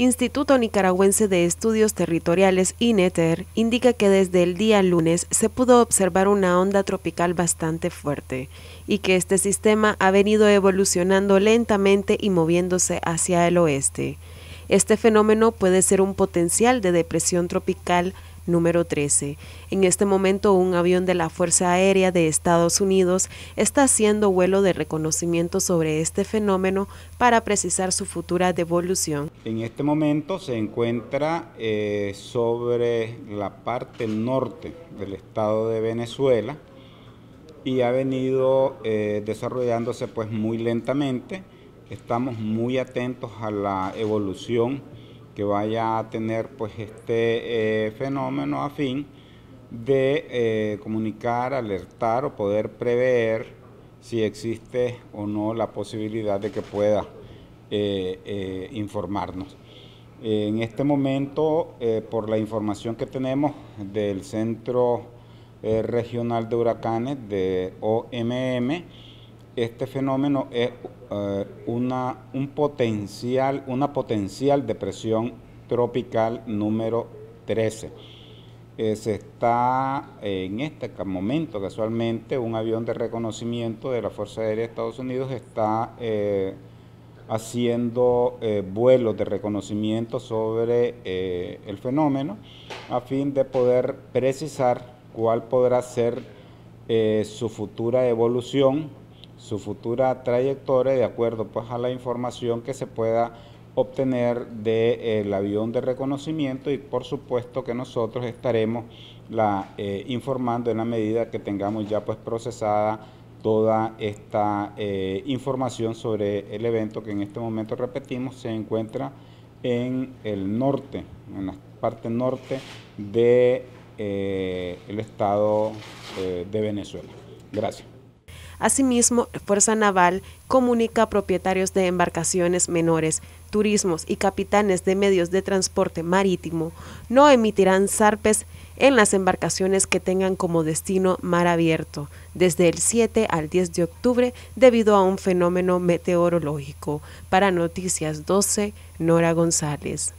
Instituto Nicaragüense de Estudios Territoriales, INETER, indica que desde el día lunes se pudo observar una onda tropical bastante fuerte y que este sistema ha venido evolucionando lentamente y moviéndose hacia el oeste. Este fenómeno puede ser un potencial de depresión tropical número 13. En este momento un avión de la Fuerza Aérea de Estados Unidos está haciendo vuelo de reconocimiento sobre este fenómeno para precisar su futura devolución. En este momento se encuentra eh, sobre la parte norte del estado de Venezuela y ha venido eh, desarrollándose pues muy lentamente. Estamos muy atentos a la evolución que vaya a tener pues este eh, fenómeno a fin de eh, comunicar, alertar o poder prever si existe o no la posibilidad de que pueda eh, informarnos. En este momento, por la información que tenemos del Centro Regional de Huracanes de OMM, este fenómeno es eh, una, un potencial, una potencial depresión tropical número 13. Eh, se está en este momento, casualmente, un avión de reconocimiento de la Fuerza Aérea de Estados Unidos está eh, haciendo vuelos de reconocimiento sobre el fenómeno a fin de poder precisar cuál podrá ser su futura evolución su futura trayectoria de acuerdo pues a la información que se pueda obtener del eh, avión de reconocimiento y por supuesto que nosotros estaremos la, eh, informando en la medida que tengamos ya pues procesada toda esta eh, información sobre el evento que en este momento repetimos se encuentra en el norte, en la parte norte del de, el estado de Venezuela. Gracias. Asimismo, Fuerza Naval comunica a propietarios de embarcaciones menores, turismos y capitanes de medios de transporte marítimo no emitirán zarpes en las embarcaciones que tengan como destino mar abierto desde el 7 al 10 de octubre debido a un fenómeno meteorológico. Para Noticias 12, Nora González.